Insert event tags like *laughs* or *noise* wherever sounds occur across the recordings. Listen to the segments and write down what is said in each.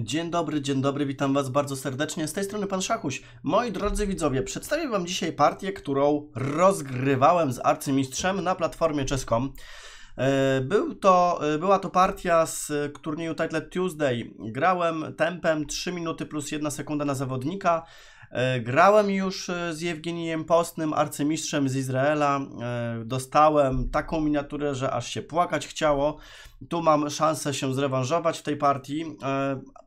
Dzień dobry, dzień dobry, witam Was bardzo serdecznie. Z tej strony Pan Szachuś. Moi drodzy widzowie, przedstawię Wam dzisiaj partię, którą rozgrywałem z arcymistrzem na platformie czeską. E, był to, e, była to partia z turnieju Title Tuesday. Grałem tempem 3 minuty plus 1 sekunda na zawodnika. E, grałem już e, z Jewgenijem Postnym, arcymistrzem z Izraela. E, dostałem taką miniaturę, że aż się płakać chciało. Tu mam szansę się zrewanżować w tej partii.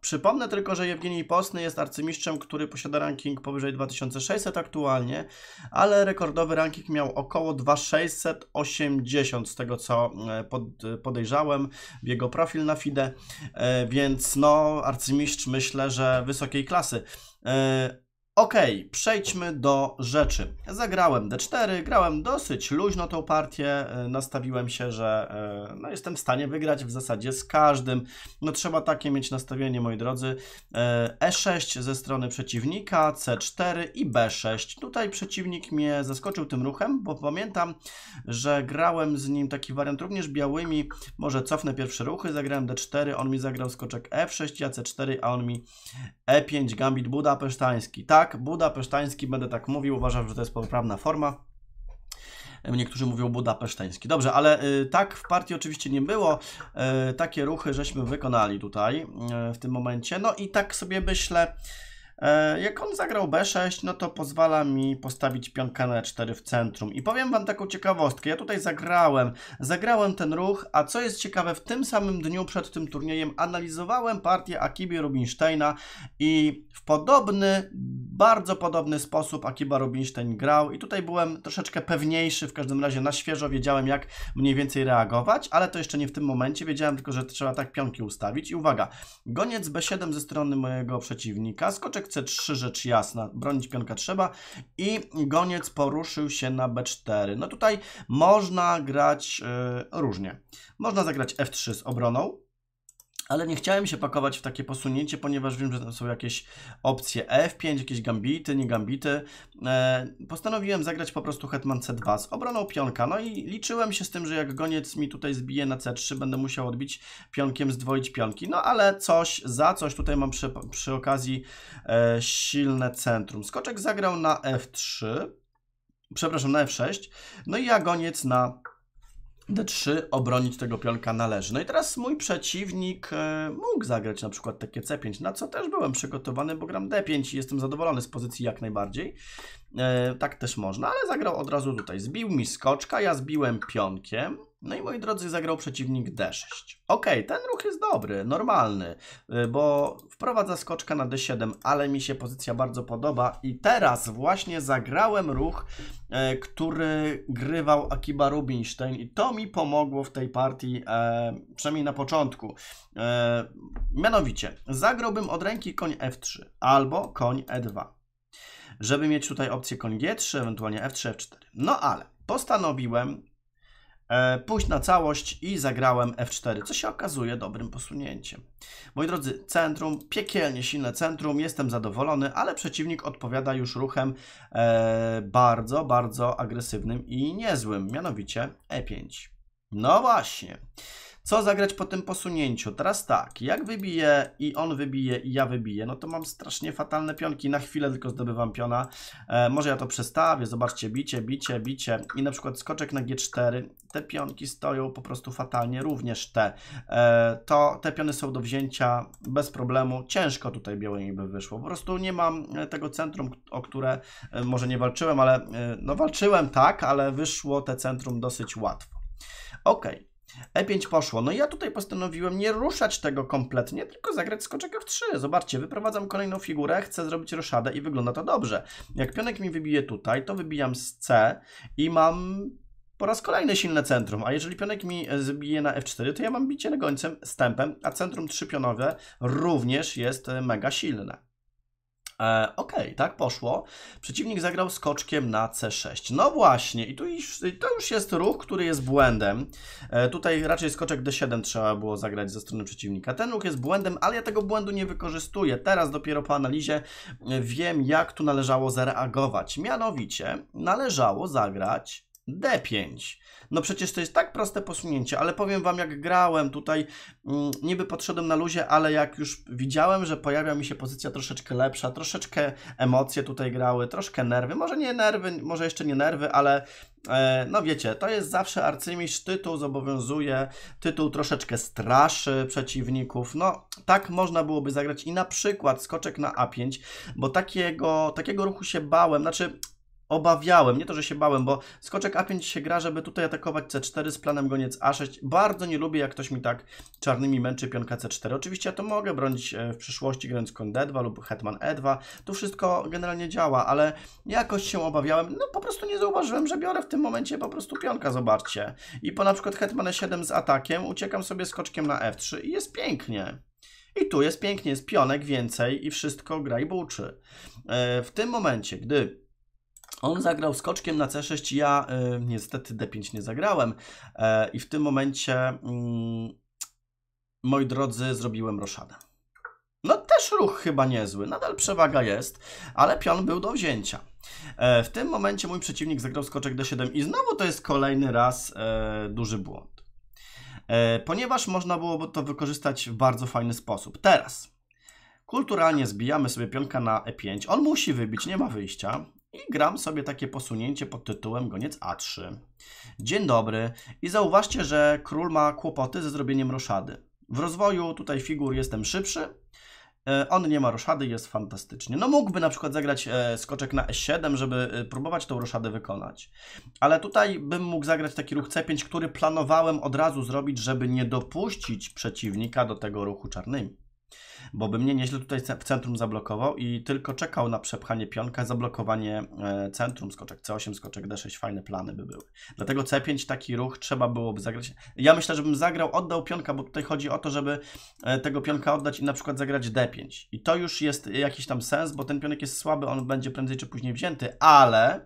Przypomnę tylko, że Jewgenij Postny jest arcymistrzem, który posiada ranking powyżej 2600 aktualnie, ale rekordowy ranking miał około 2680 z tego co podejrzałem w jego profil na FIDE, więc no arcymistrz myślę, że wysokiej klasy. Ok, przejdźmy do rzeczy. Zagrałem D4, grałem dosyć luźno tą partię, e, nastawiłem się, że e, no, jestem w stanie wygrać w zasadzie z każdym. No trzeba takie mieć nastawienie, moi drodzy. E6 e ze strony przeciwnika, C4 i B6. Tutaj przeciwnik mnie zaskoczył tym ruchem, bo pamiętam, że grałem z nim taki wariant również białymi. Może cofnę pierwsze ruchy, zagrałem D4, on mi zagrał skoczek F6, ja C4, a on mi E5, gambit budapesztański. Tak, tak, budapesztański, będę tak mówił, uważam, że to jest poprawna forma. E, niektórzy mówią budapesztański. Dobrze, ale e, tak w partii oczywiście nie było. E, takie ruchy żeśmy wykonali tutaj w tym momencie. No i tak sobie myślę, E, jak on zagrał B6, no to pozwala mi postawić pionkę na 4 e w centrum. I powiem Wam taką ciekawostkę. Ja tutaj zagrałem, zagrałem ten ruch, a co jest ciekawe, w tym samym dniu przed tym turniejem analizowałem partię Akibi Rubinsteina i w podobny, bardzo podobny sposób Akiba Rubinstein grał i tutaj byłem troszeczkę pewniejszy, w każdym razie na świeżo wiedziałem jak mniej więcej reagować, ale to jeszcze nie w tym momencie, wiedziałem tylko, że trzeba tak pionki ustawić i uwaga, goniec B7 ze strony mojego przeciwnika, skoczek c3 rzecz jasna, bronić pionka trzeba i goniec poruszył się na b4. No tutaj można grać e, różnie. Można zagrać f3 z obroną, ale nie chciałem się pakować w takie posunięcie, ponieważ wiem, że tam są jakieś opcje F5, jakieś gambity, nie gambity. E, postanowiłem zagrać po prostu hetman C2 z obroną pionka, no i liczyłem się z tym, że jak goniec mi tutaj zbije na C3, będę musiał odbić pionkiem, zdwoić pionki. No ale coś za coś, tutaj mam przy, przy okazji e, silne centrum. Skoczek zagrał na F3, przepraszam, na F6, no i goniec na D3 obronić tego pionka należy. No i teraz mój przeciwnik e, mógł zagrać na przykład takie C5, na co też byłem przygotowany, bo gram D5 i jestem zadowolony z pozycji jak najbardziej. E, tak też można, ale zagrał od razu tutaj. Zbił mi skoczka, ja zbiłem pionkiem. No i moi drodzy, zagrał przeciwnik D6. Ok, ten ruch jest dobry, normalny, y, bo wprowadza skoczka na D7, ale mi się pozycja bardzo podoba i teraz właśnie zagrałem ruch, y, który grywał Akiba Rubinstein i to mi pomogło w tej partii, y, przynajmniej na początku. Mianowicie, zagrałbym od ręki koń F3 albo koń E2, żeby mieć tutaj opcję koń G3, ewentualnie F3, F4. No ale postanowiłem E, pójść na całość i zagrałem F4, co się okazuje dobrym posunięciem. Moi drodzy, centrum, piekielnie silne centrum, jestem zadowolony, ale przeciwnik odpowiada już ruchem e, bardzo, bardzo agresywnym i niezłym, mianowicie E5. No właśnie. Co zagrać po tym posunięciu? Teraz tak, jak wybiję i on wybije i ja wybiję, no to mam strasznie fatalne pionki. Na chwilę tylko zdobywam piona. E, może ja to przestawię, zobaczcie, bicie, bicie, bicie. I na przykład skoczek na G4. Te pionki stoją po prostu fatalnie, również te. E, to te piony są do wzięcia bez problemu. Ciężko tutaj białe niby wyszło. Po prostu nie mam e, tego centrum, o które e, może nie walczyłem, ale e, no walczyłem tak, ale wyszło te centrum dosyć łatwo. Okej. Okay. E5 poszło. No ja tutaj postanowiłem nie ruszać tego kompletnie, tylko zagrać skoczek F3. Zobaczcie, wyprowadzam kolejną figurę, chcę zrobić roszadę i wygląda to dobrze. Jak pionek mi wybije tutaj, to wybijam z C i mam po raz kolejny silne centrum, a jeżeli pionek mi e, zbije na f4, to ja mam bicie na gońcem, stępem, a centrum trzypionowe również jest e, mega silne. E, ok, tak poszło. Przeciwnik zagrał skoczkiem na C6. No właśnie, i tu już, to już jest ruch, który jest błędem. E, tutaj raczej skoczek D7 trzeba było zagrać ze strony przeciwnika. Ten ruch jest błędem, ale ja tego błędu nie wykorzystuję. Teraz dopiero po analizie e, wiem, jak tu należało zareagować. Mianowicie należało zagrać D5. No przecież to jest tak proste posunięcie, ale powiem Wam, jak grałem tutaj, mm, niby podszedłem na luzie, ale jak już widziałem, że pojawia mi się pozycja troszeczkę lepsza, troszeczkę emocje tutaj grały, troszkę nerwy, może nie nerwy, może jeszcze nie nerwy, ale e, no wiecie, to jest zawsze arcymistrz, tytuł zobowiązuje, tytuł troszeczkę straszy przeciwników. No, tak można byłoby zagrać i na przykład skoczek na A5, bo takiego, takiego ruchu się bałem, znaczy obawiałem, nie to, że się bałem, bo skoczek A5 się gra, żeby tutaj atakować C4 z planem goniec A6. Bardzo nie lubię, jak ktoś mi tak czarnymi męczy pionka C4. Oczywiście ja to mogę bronić e, w przyszłości, grając kon D2 lub hetman E2. Tu wszystko generalnie działa, ale jakoś się obawiałem. No po prostu nie zauważyłem, że biorę w tym momencie po prostu pionka, zobaczcie. I po na przykład hetman E7 z atakiem uciekam sobie skoczkiem na F3 i jest pięknie. I tu jest pięknie, jest pionek więcej i wszystko gra i buczy. E, w tym momencie, gdy on zagrał skoczkiem na C6, ja y, niestety D5 nie zagrałem e, i w tym momencie, y, moi drodzy, zrobiłem roszadę. No też ruch chyba niezły, nadal przewaga jest, ale pion był do wzięcia. E, w tym momencie mój przeciwnik zagrał skoczek D7 i znowu to jest kolejny raz e, duży błąd. ponieważ można było to wykorzystać w bardzo fajny sposób. Teraz kulturalnie zbijamy sobie pionka na E5, on musi wybić, nie ma wyjścia i gram sobie takie posunięcie pod tytułem goniec A3. Dzień dobry i zauważcie, że król ma kłopoty ze zrobieniem roszady. W rozwoju tutaj figur jestem szybszy, e, on nie ma roszady, jest fantastycznie. No mógłby na przykład zagrać e, skoczek na E7, żeby e, próbować tą roszadę wykonać. Ale tutaj bym mógł zagrać taki ruch C5, który planowałem od razu zrobić, żeby nie dopuścić przeciwnika do tego ruchu czarnymi bo by mnie nieźle tutaj w centrum zablokował i tylko czekał na przepchanie pionka, zablokowanie e, centrum, skoczek C8, skoczek D6, fajne plany by były. Dlatego C5 taki ruch trzeba byłoby zagrać. Ja myślę, żebym zagrał, oddał pionka, bo tutaj chodzi o to, żeby e, tego pionka oddać i na przykład zagrać D5. I to już jest jakiś tam sens, bo ten pionek jest słaby, on będzie prędzej czy później wzięty, ale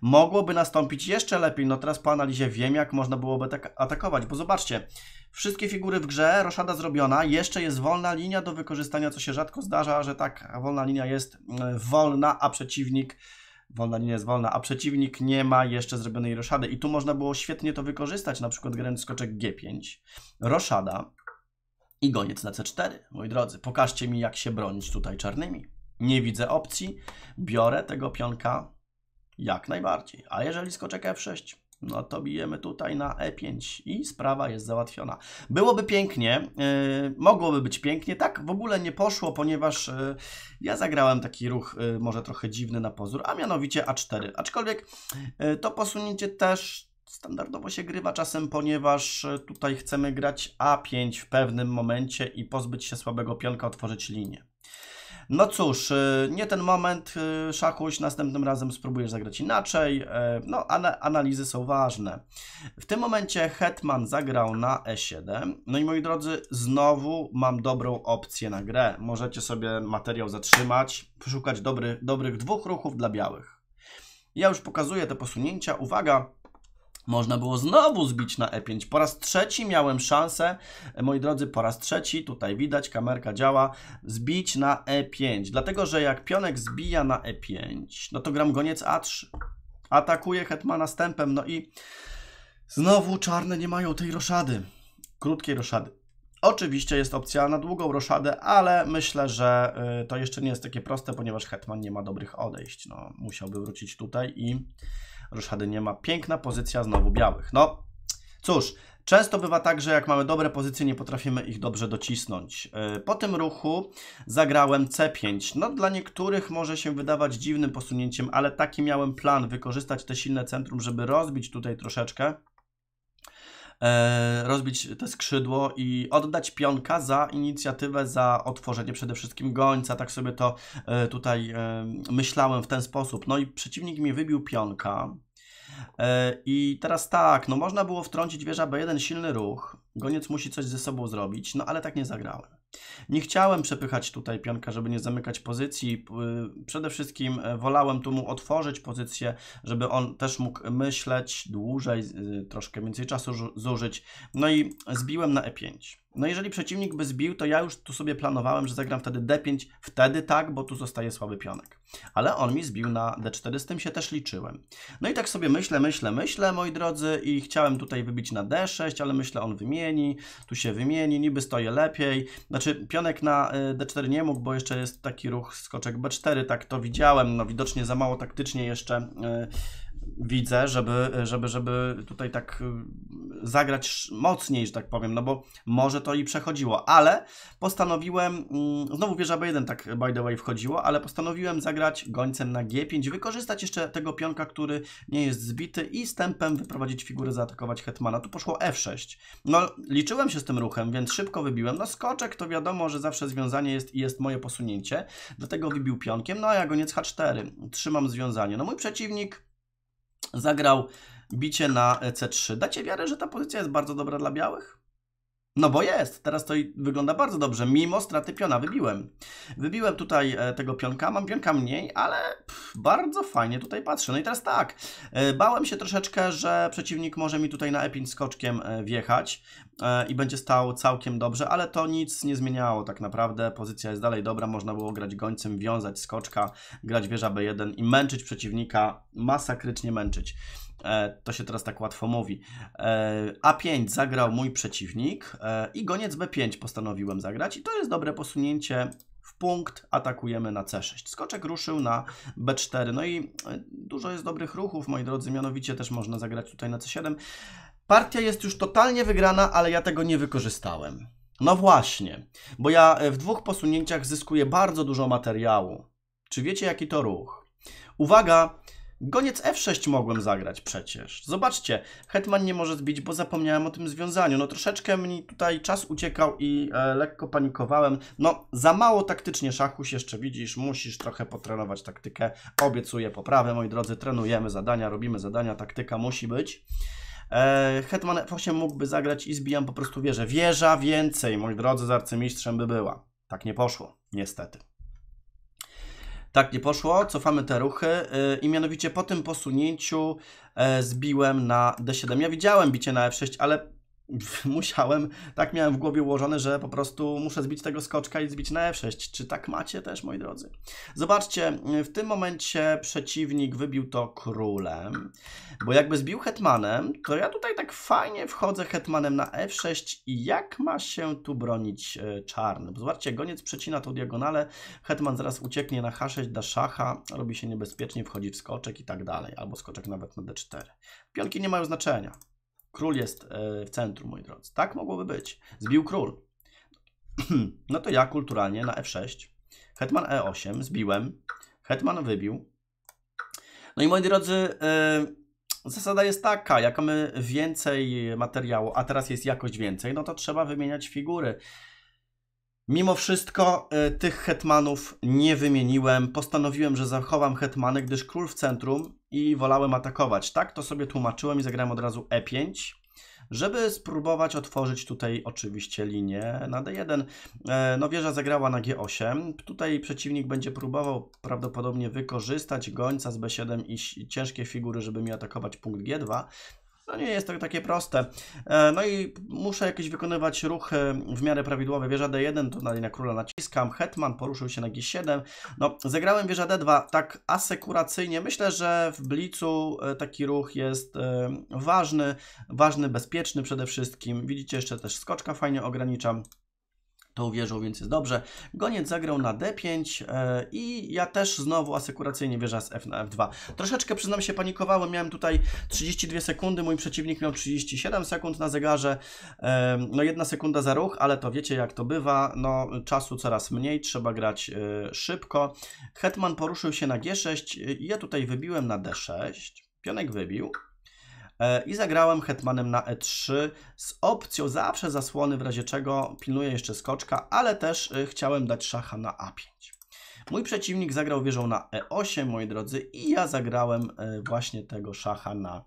mogłoby nastąpić jeszcze lepiej. No teraz po analizie wiem, jak można byłoby tak atakować, bo zobaczcie, wszystkie figury w grze, roszada zrobiona, jeszcze jest wolna linia do wykorzystania, co się rzadko zdarza, że tak, wolna linia jest mm, wolna, a przeciwnik wolna linia jest wolna, a przeciwnik nie ma jeszcze zrobionej roszady. I tu można było świetnie to wykorzystać, na przykład grając skoczek G5, roszada i goniec na C4. Moi drodzy, pokażcie mi, jak się bronić tutaj czarnymi. Nie widzę opcji, biorę tego pionka, jak najbardziej. A jeżeli skoczek F6, no to bijemy tutaj na E5 i sprawa jest załatwiona. Byłoby pięknie, yy, mogłoby być pięknie, tak w ogóle nie poszło, ponieważ yy, ja zagrałem taki ruch yy, może trochę dziwny na pozór, a mianowicie A4. Aczkolwiek y, to posunięcie też standardowo się grywa czasem, ponieważ y, tutaj chcemy grać A5 w pewnym momencie i pozbyć się słabego pionka, otworzyć linię. No cóż, y, nie ten moment, y, szachuś, następnym razem spróbujesz zagrać inaczej. Y, no, analizy są ważne. W tym momencie Hetman zagrał na E7. No i moi drodzy, znowu mam dobrą opcję na grę. Możecie sobie materiał zatrzymać, szukać dobry, dobrych dwóch ruchów dla białych. Ja już pokazuję te posunięcia. Uwaga, można było znowu zbić na E5. Po raz trzeci miałem szansę, moi drodzy, po raz trzeci, tutaj widać, kamerka działa, zbić na E5. Dlatego, że jak pionek zbija na E5, no to gram goniec A3. Atakuje hetmana stępem, no i znowu czarne nie mają tej roszady, krótkiej roszady. Oczywiście jest opcja na długą roszadę, ale myślę, że y, to jeszcze nie jest takie proste, ponieważ hetman nie ma dobrych odejść. No, musiałby wrócić tutaj i Roszady nie ma. Piękna pozycja znowu białych. No, cóż, Często bywa tak, że jak mamy dobre pozycje, nie potrafimy ich dobrze docisnąć. E, po tym ruchu zagrałem C5. No dla niektórych może się wydawać dziwnym posunięciem, ale taki miałem plan, wykorzystać te silne centrum, żeby rozbić tutaj troszeczkę E, rozbić te skrzydło i oddać pionka za inicjatywę, za otworzenie przede wszystkim gońca. Tak sobie to e, tutaj e, myślałem w ten sposób. No i przeciwnik mi wybił pionka. I teraz tak, no można było wtrącić wieża B1, silny ruch. Goniec musi coś ze sobą zrobić, no ale tak nie zagrałem. Nie chciałem przepychać tutaj pionka, żeby nie zamykać pozycji. Y, przede wszystkim e, wolałem tu mu otworzyć pozycję, żeby on też mógł myśleć dłużej, y, troszkę więcej czasu zużyć. No i zbiłem na E5. No jeżeli przeciwnik by zbił, to ja już tu sobie planowałem, że zagram wtedy d5, wtedy tak, bo tu zostaje słaby pionek. Ale on mi zbił na d4, z tym się też liczyłem. No i tak sobie myślę, myślę, myślę, moi drodzy, i chciałem tutaj wybić na d6, ale myślę, on wymieni, tu się wymieni, niby stoję lepiej. Znaczy pionek na y, d4 nie mógł, bo jeszcze jest taki ruch skoczek b4, tak to widziałem, no widocznie za mało taktycznie jeszcze... Yy, widzę, żeby, żeby, żeby tutaj tak y, zagrać mocniej, że tak powiem, no bo może to i przechodziło, ale postanowiłem, mm, znowu wieża B1 tak by the way wchodziło, ale postanowiłem zagrać gońcem na G5, wykorzystać jeszcze tego pionka, który nie jest zbity i stępem wyprowadzić figurę, zaatakować hetmana. Tu poszło F6. No liczyłem się z tym ruchem, więc szybko wybiłem. No skoczek to wiadomo, że zawsze związanie jest i jest moje posunięcie, dlatego wybił pionkiem, no a ja goniec H4. Trzymam związanie. No mój przeciwnik zagrał bicie na C3. Dacie wiarę, że ta pozycja jest bardzo dobra dla białych? No bo jest, teraz to wygląda bardzo dobrze, mimo straty piona wybiłem. Wybiłem tutaj e, tego pionka, mam pionka mniej, ale pff, bardzo fajnie tutaj patrzę. No i teraz tak, e, bałem się troszeczkę, że przeciwnik może mi tutaj na e skoczkiem e, wjechać i będzie stał całkiem dobrze, ale to nic nie zmieniało tak naprawdę, pozycja jest dalej dobra, można było grać gońcem, wiązać skoczka, grać wieża B1 i męczyć przeciwnika, masakrycznie męczyć. E, to się teraz tak łatwo mówi. E, A5 zagrał mój przeciwnik e, i goniec B5 postanowiłem zagrać i to jest dobre posunięcie w punkt, atakujemy na C6. Skoczek ruszył na B4, no i dużo jest dobrych ruchów, moi drodzy, mianowicie też można zagrać tutaj na C7. Partia jest już totalnie wygrana, ale ja tego nie wykorzystałem. No właśnie, bo ja w dwóch posunięciach zyskuję bardzo dużo materiału. Czy wiecie jaki to ruch? Uwaga, Goniec F6 mogłem zagrać przecież. Zobaczcie, Hetman nie może zbić, bo zapomniałem o tym związaniu. No troszeczkę mi tutaj czas uciekał i e, lekko panikowałem. No za mało taktycznie szachuś jeszcze widzisz, musisz trochę potrenować taktykę. Obiecuję poprawę, moi drodzy, trenujemy zadania, robimy zadania, taktyka musi być. E, Hetman F8 mógłby zagrać i zbijam po prostu wieżę. Wieża więcej, moi drodzy, z arcymistrzem by była. Tak nie poszło, niestety. Tak, nie poszło, cofamy te ruchy y, i mianowicie po tym posunięciu e, zbiłem na D7. Ja widziałem bicie na F6, ale *laughs* musiałem, tak miałem w głowie ułożone, że po prostu muszę zbić tego skoczka i zbić na F6. Czy tak macie też, moi drodzy? Zobaczcie, y, w tym momencie przeciwnik wybił to królem, bo jakby zbił hetmanem, to ja tutaj tak fajnie wchodzę hetmanem na F6 i jak ma się tu bronić y, czarny? Bo zobaczcie, goniec przecina tą diagonalę, hetman zaraz ucieknie na H6 da szacha, robi się niebezpiecznie, wchodzi w skoczek i tak dalej, albo skoczek nawet na D4. Pionki nie mają znaczenia. Król jest e, w centrum, moi drodzy. Tak mogłoby być. Zbił król. *clears throat* No to ja kulturalnie na f6. Hetman e8, zbiłem. Hetman wybił. No i moi drodzy, e, zasada jest taka, jak mamy więcej materiału, a teraz jest jakość więcej, no to trzeba wymieniać figury. Mimo wszystko e, tych hetmanów nie wymieniłem. Postanowiłem, że zachowam hetmany, gdyż król w centrum i wolałem atakować. Tak to sobie tłumaczyłem i zagrałem od razu E5, żeby spróbować otworzyć tutaj oczywiście linię na D1. E, no wieża zagrała na G8. Tutaj przeciwnik będzie próbował prawdopodobnie wykorzystać gońca z B7 i ciężkie figury, żeby mi atakować punkt G2. No nie jest to takie proste. E, no i muszę jakieś wykonywać ruchy w miarę prawidłowe. Wieża D1, tu na linia króla naciskam. Hetman poruszył się na G7. No, zagrałem wieża D2 tak asekuracyjnie. Myślę, że w blicu e, taki ruch jest e, ważny, ważny, bezpieczny przede wszystkim. Widzicie, jeszcze też skoczka fajnie ograniczam to uwierzył, więc jest dobrze. Goniec zagrał na D5 e, i ja też znowu asekuracyjnie wierzę z F na F2. Troszeczkę przyznam się panikowałem, miałem tutaj 32 sekundy, mój przeciwnik miał 37 sekund na zegarze, e, no jedna sekunda za ruch, ale to wiecie jak to bywa, no czasu coraz mniej, trzeba grać e, szybko. Hetman poruszył się na G6, e, ja tutaj wybiłem na D6, pionek wybił, E, i zagrałem hetmanem na e3 z opcją zawsze zasłony, w razie czego pilnuję jeszcze skoczka, ale też e, chciałem dać szacha na a5. Mój przeciwnik zagrał wieżą na e8, moi drodzy, i ja zagrałem e, właśnie tego szacha na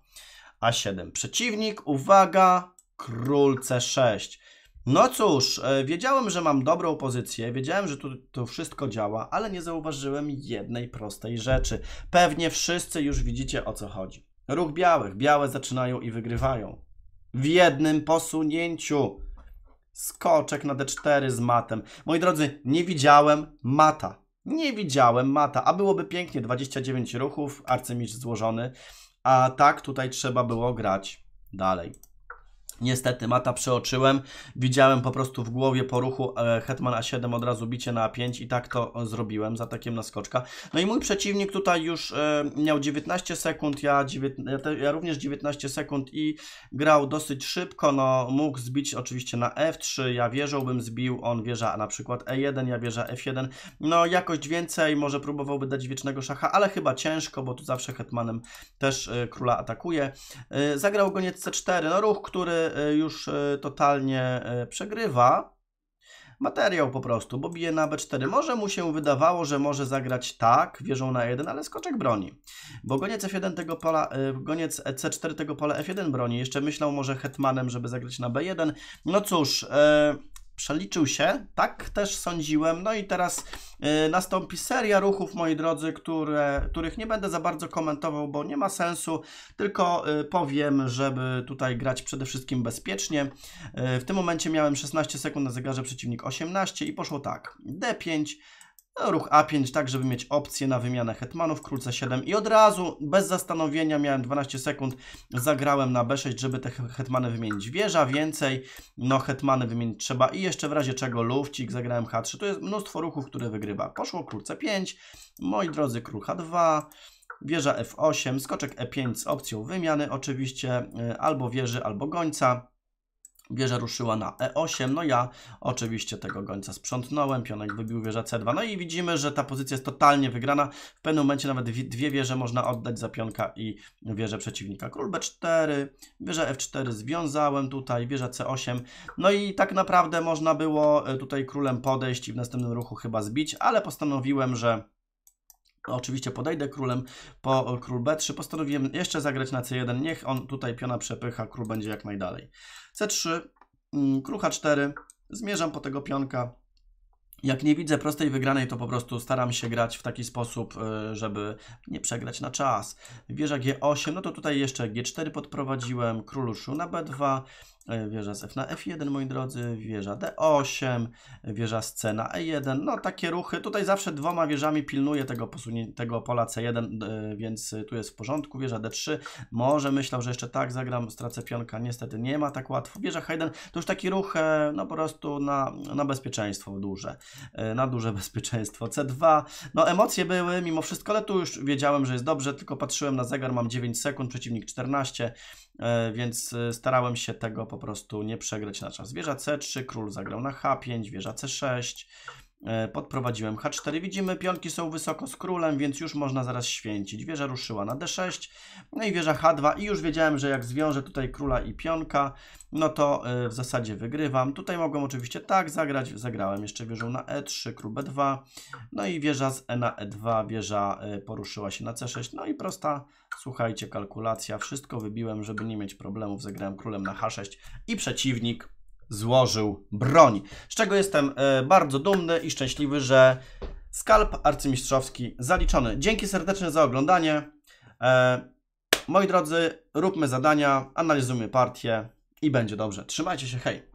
a7. Przeciwnik, uwaga, król c6. No cóż, wiedziałem, że mam dobrą pozycję, wiedziałem, że tu to wszystko działa, ale nie zauważyłem jednej prostej rzeczy. Pewnie wszyscy już widzicie o co chodzi. Ruch białych. Białe zaczynają i wygrywają. W jednym posunięciu. Skoczek na D4 z matem. Moi drodzy, nie widziałem mata. Nie widziałem mata, a byłoby pięknie. 29 ruchów, arcymistrz złożony. A tak tutaj trzeba było grać dalej. Niestety mata przeoczyłem, widziałem po prostu w głowie po ruchu e, Hetman A7 od razu bicie na A5 i tak to zrobiłem z atakiem na skoczka. No i mój przeciwnik tutaj już e, miał 19 sekund, ja, 19, ja również 19 sekund i grał dosyć szybko, no mógł zbić oczywiście na F3, ja wieżą bym zbił, on wieża na przykład E1, ja wieża F1, no jakość więcej, może próbowałby dać wiecznego szacha, ale chyba ciężko, bo tu zawsze Hetmanem też e, króla atakuje. Zagrał goniec C4, no ruch, który E, już e, totalnie e, przegrywa materiał po prostu, bo bije na B4. Może mu się wydawało, że może zagrać tak, wieżą na 1, ale skoczek broni. Bo goniec F1 tego pola, goniec C4 tego pola F1 broni. Jeszcze myślał może hetmanem, żeby zagrać na B1. No cóż, yy przeliczył się, tak też sądziłem. No i teraz y, nastąpi seria ruchów, moi drodzy, które, których nie będę za bardzo komentował, bo nie ma sensu, tylko y, powiem, żeby tutaj grać przede wszystkim bezpiecznie. Y, w tym momencie miałem 16 sekund na zegarze, przeciwnik 18 i poszło tak. D5, no, ruch A5, tak żeby mieć opcję na wymianę hetmanów, król C7 i od razu, bez zastanowienia, miałem 12 sekund, zagrałem na B6, żeby te hetmany wymienić. Wieża więcej, no hetmany wymienić trzeba i jeszcze w razie czego lufcik, zagrałem H3. Tu jest mnóstwo ruchów, które wygrywa. Poszło król C5, moi drodzy król H2, wieża F8, skoczek E5 z opcją wymiany oczywiście, y, albo wieży, albo gońca. Wieża ruszyła na E8, no ja oczywiście tego gońca sprzątnąłem, pionek wybił wieża C2, no i widzimy, że ta pozycja jest totalnie wygrana, w pewnym momencie nawet dwie wieże można oddać za pionka i wieżę przeciwnika. Król B4, wieża F4 związałem tutaj, wieża C8, no i tak naprawdę można było e, tutaj królem podejść i w następnym ruchu chyba zbić, ale postanowiłem, że Oczywiście podejdę królem po król b3. Postanowiłem jeszcze zagrać na c1. Niech on tutaj piona przepycha, król będzie jak najdalej. c3, król h4. Zmierzam po tego pionka. Jak nie widzę prostej wygranej, to po prostu staram się grać w taki sposób, e, żeby nie przegrać na czas. Wieża g8, no to tutaj jeszcze g4 podprowadziłem, król na b2, E, wieża z F na F1, moi drodzy, wieża D8, wieża z C na E1, no takie ruchy, tutaj zawsze dwoma wieżami pilnuję tego, tego pola C1, e, więc tu jest w porządku, wieża D3, może myślał, że jeszcze tak zagram, stracę pionka, niestety nie ma tak łatwo, wieża H1, to już taki ruch, e, no po prostu na, na bezpieczeństwo duże, na duże *laughs* bezpieczeństwo, C2, no emocje były mimo wszystko, ale tu już wiedziałem, że jest dobrze, tylko patrzyłem na zegar, mam 9 sekund, przeciwnik 14, E, więc e, starałem się tego po prostu nie przegrać na czas. Wieża C3, król zagrał na H5, wieża C6, e, podprowadziłem H4. Widzimy, pionki są wysoko z królem, więc już można zaraz święcić. Wieża ruszyła na D6, no i wieża H2 i już wiedziałem, że jak zwiążę tutaj króla i pionka, no to w zasadzie wygrywam. Tutaj mogłem oczywiście tak zagrać, zagrałem jeszcze wieżą na E3, król B2, no i wieża z E na E2, wieża poruszyła się na C6, no i prosta Słuchajcie, kalkulacja. Wszystko wybiłem, żeby nie mieć problemów. Zagrałem królem na H6 i przeciwnik złożył broń. Z czego jestem e, bardzo dumny i szczęśliwy, że skalp arcymistrzowski zaliczony. Dzięki serdecznie za oglądanie. E, moi drodzy, róbmy zadania, analizujmy partię i będzie dobrze. Trzymajcie się, hej!